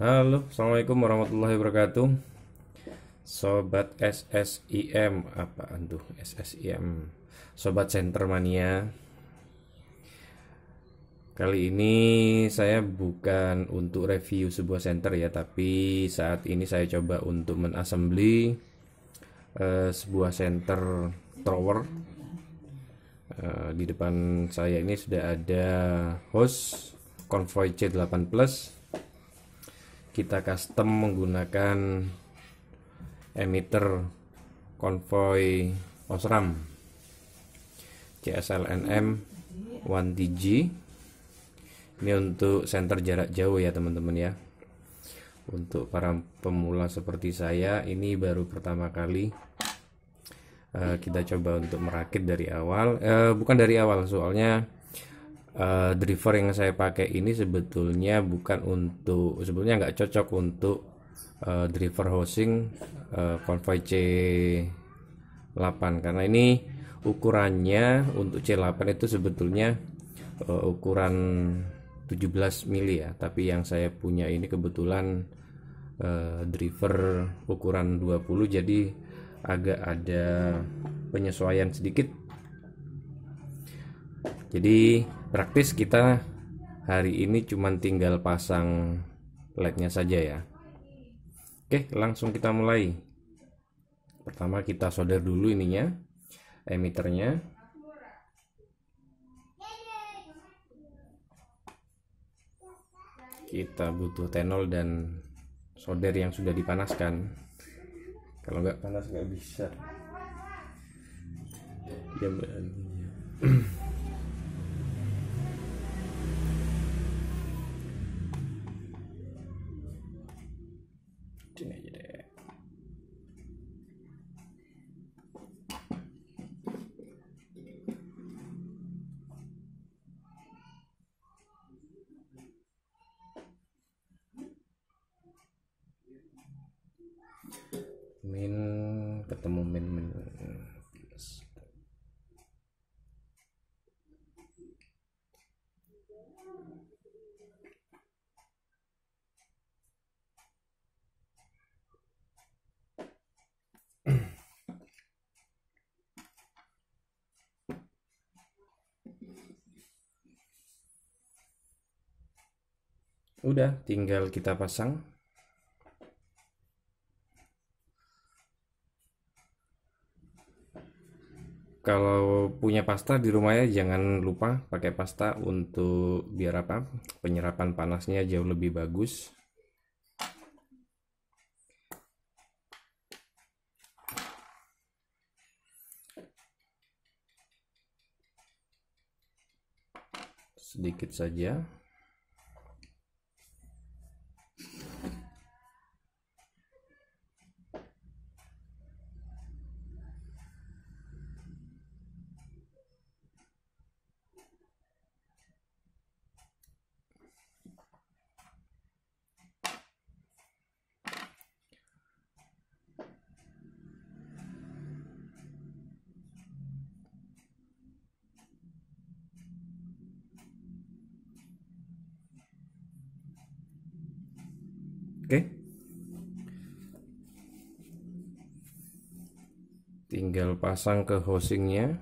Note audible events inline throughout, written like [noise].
Halo, Assalamualaikum warahmatullahi wabarakatuh Sobat SSIM apa tuh SSIM Sobat center mania Kali ini saya bukan untuk review sebuah center ya Tapi saat ini saya coba untuk menassembly uh, eh, Sebuah center tower uh, eh, Di depan saya ini sudah ada host Convoy C8 Plus kita custom menggunakan emitter konvoi Osram CSLNM 1DG ini untuk senter jarak jauh ya teman-teman ya untuk para pemula seperti saya ini baru pertama kali uh, kita coba untuk merakit dari awal uh, bukan dari awal soalnya uh, driver yang saya pakai ini sebetulnya bukan untuk sebetulnya nggak cocok untuk uh, driver housing uh, C8 karena ini ukurannya untuk C8 itu sebetulnya uh, ukuran 17 mili ya tapi yang saya punya ini kebetulan uh, driver ukuran 20 jadi agak ada penyesuaian sedikit jadi praktis kita hari ini cuman tinggal pasang lednya saja ya oke langsung kita mulai pertama kita solder dulu ininya emiternya kita butuh tenol dan solder yang sudah dipanaskan kalau nggak panas nggak bisa [clears throat] ya [clears throat] udah tinggal kita pasang kalau punya pasta di rumah ya jangan lupa pakai pasta untuk biar apa penyerapan panasnya jauh lebih bagus sedikit saja tinggal pasang ke housingnya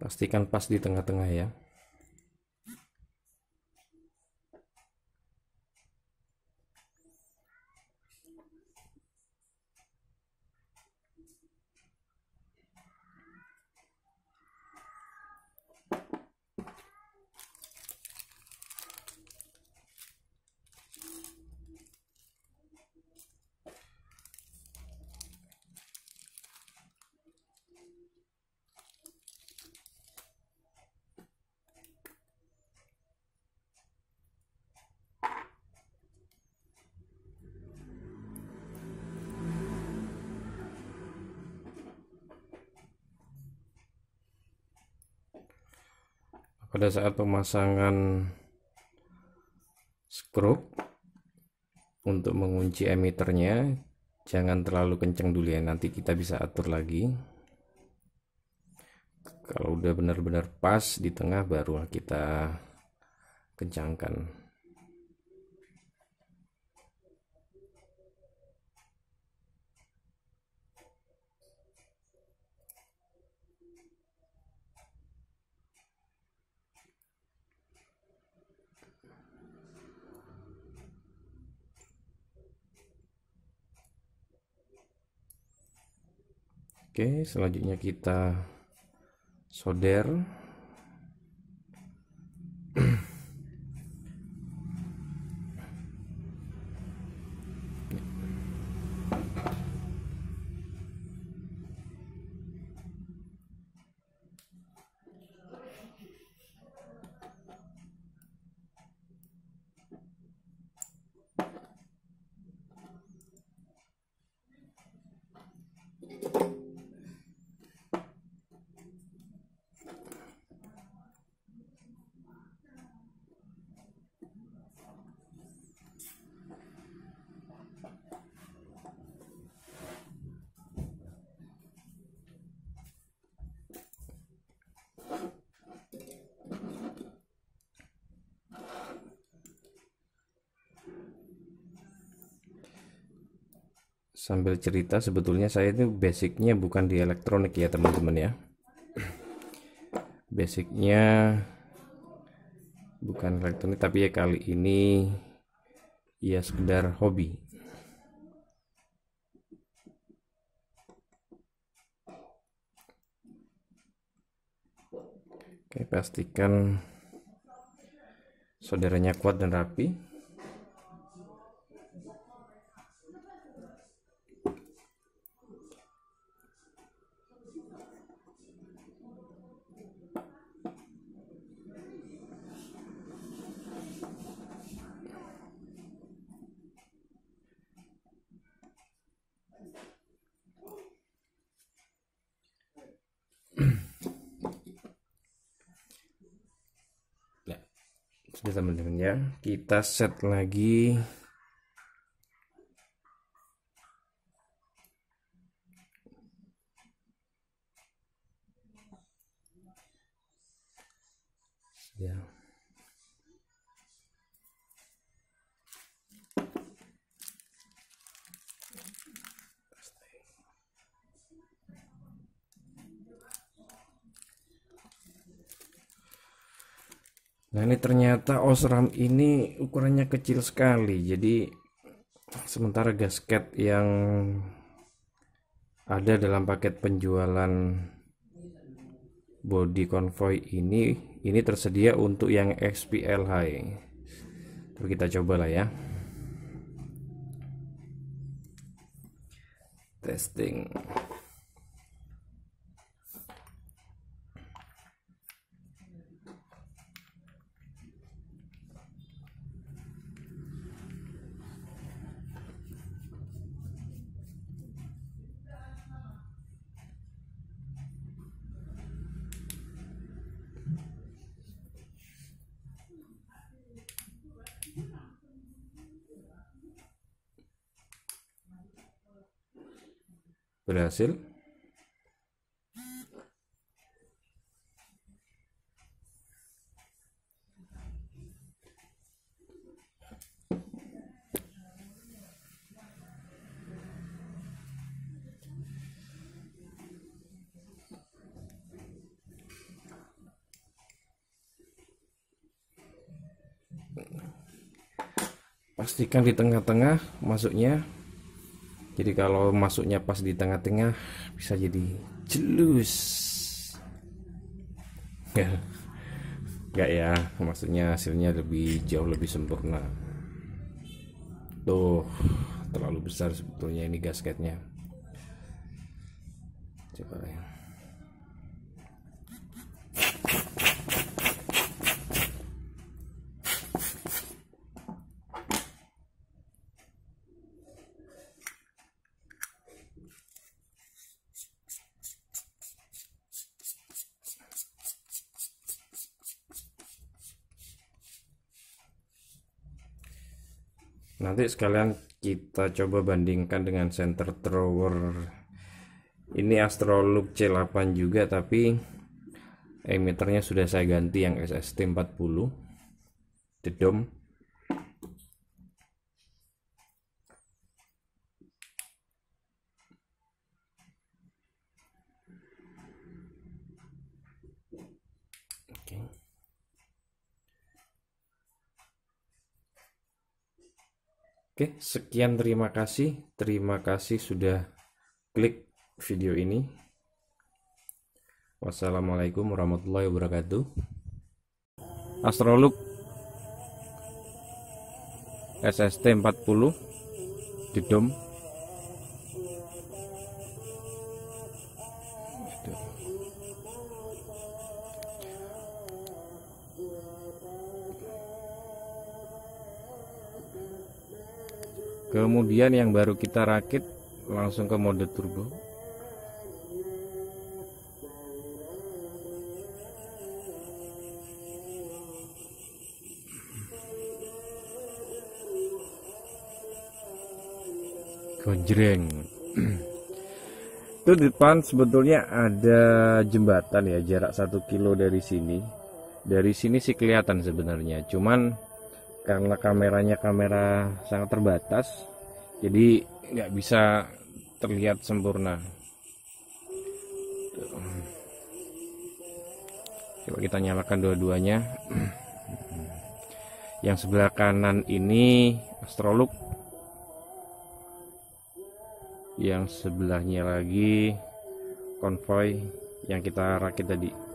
pastikan pas di tengah-tengah ya pada saat pemasangan skrup untuk mengunci emiternya jangan terlalu kencang dulu ya nanti kita bisa atur lagi kalau udah benar-benar pas di tengah baru kita kencangkan oke selanjutnya kita solder sambil cerita sebetulnya saya itu basicnya bukan di elektronik ya teman-teman ya basicnya bukan elektronik tapi ya kali ini ya sekedar hobi Oke pastikan saudaranya kuat dan rapi sudah teman-teman ya kita set lagi Nah ini ternyata osram ini ukurannya kecil sekali jadi sementara gasket yang ada dalam paket penjualan body convoy ini ini tersedia untuk yang XPL High Terus kita coba lah ya testing berhasil pastikan di tengah-tengah masuknya jadi kalau masuknya pas di tengah-tengah bisa jadi jelus enggak ya maksudnya hasilnya lebih jauh lebih sempurna tuh terlalu besar sebetulnya ini gasketnya coba ya nanti sekalian kita coba bandingkan dengan center thrower ini Astrolux C8 juga tapi emitternya sudah saya ganti yang SST40 the dome Oke, sekian terima kasih. Terima kasih sudah klik video ini. Wassalamualaikum warahmatullahi wabarakatuh. Astrolog SST 40 di DOM. kemudian yang baru kita rakit langsung ke mode turbo gojreng itu di depan sebetulnya ada jembatan ya jarak satu kilo dari sini dari sini sih kelihatan sebenarnya cuman karena kameranya kamera sangat terbatas jadi nggak bisa terlihat sempurna coba kita nyalakan dua-duanya [clears throat] yang sebelah kanan ini astrolog yang sebelahnya lagi konvoy yang kita rakit tadi